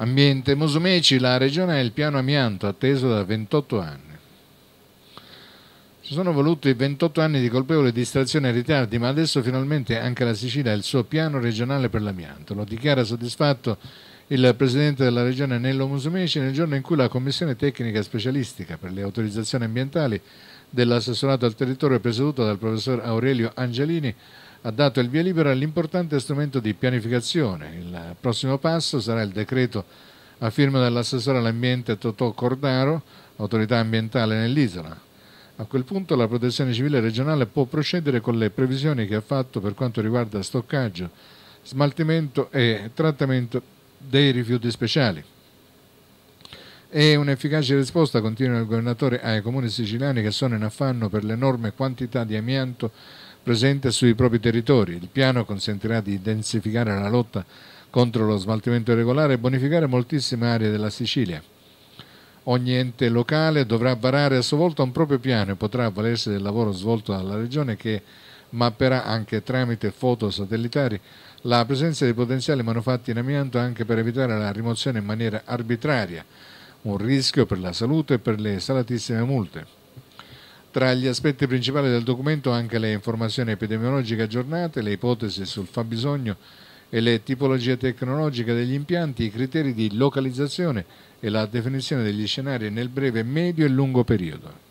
Ambiente Musumeci, la regione ha il piano amianto atteso da 28 anni. Ci sono voluti 28 anni di colpevole distrazione e ritardi, ma adesso finalmente anche la Sicilia ha il suo piano regionale per l'amianto. Lo dichiara soddisfatto il presidente della regione Nello Musumeci nel giorno in cui la commissione tecnica specialistica per le autorizzazioni ambientali dell'assessorato al territorio presieduta dal professor Aurelio Angelini ha dato il via libera all'importante strumento di pianificazione, il il prossimo passo sarà il decreto a firma dell'assessore all'ambiente Totò Cordaro, autorità ambientale nell'isola. A quel punto la protezione civile regionale può procedere con le previsioni che ha fatto per quanto riguarda stoccaggio, smaltimento e trattamento dei rifiuti speciali. È un'efficace risposta, continua il governatore, ai comuni siciliani che sono in affanno per l'enorme quantità di amianto presente sui propri territori. Il piano consentirà di intensificare la lotta contro lo smaltimento irregolare e bonificare moltissime aree della Sicilia. Ogni ente locale dovrà varare a sua volta un proprio piano e potrà avvalersi del lavoro svolto dalla Regione che mapperà anche tramite foto satellitari la presenza di potenziali manufatti in amianto anche per evitare la rimozione in maniera arbitraria, un rischio per la salute e per le salatissime multe. Tra gli aspetti principali del documento anche le informazioni epidemiologiche aggiornate, le ipotesi sul fabbisogno e le tipologie tecnologiche degli impianti, i criteri di localizzazione e la definizione degli scenari nel breve, medio e lungo periodo.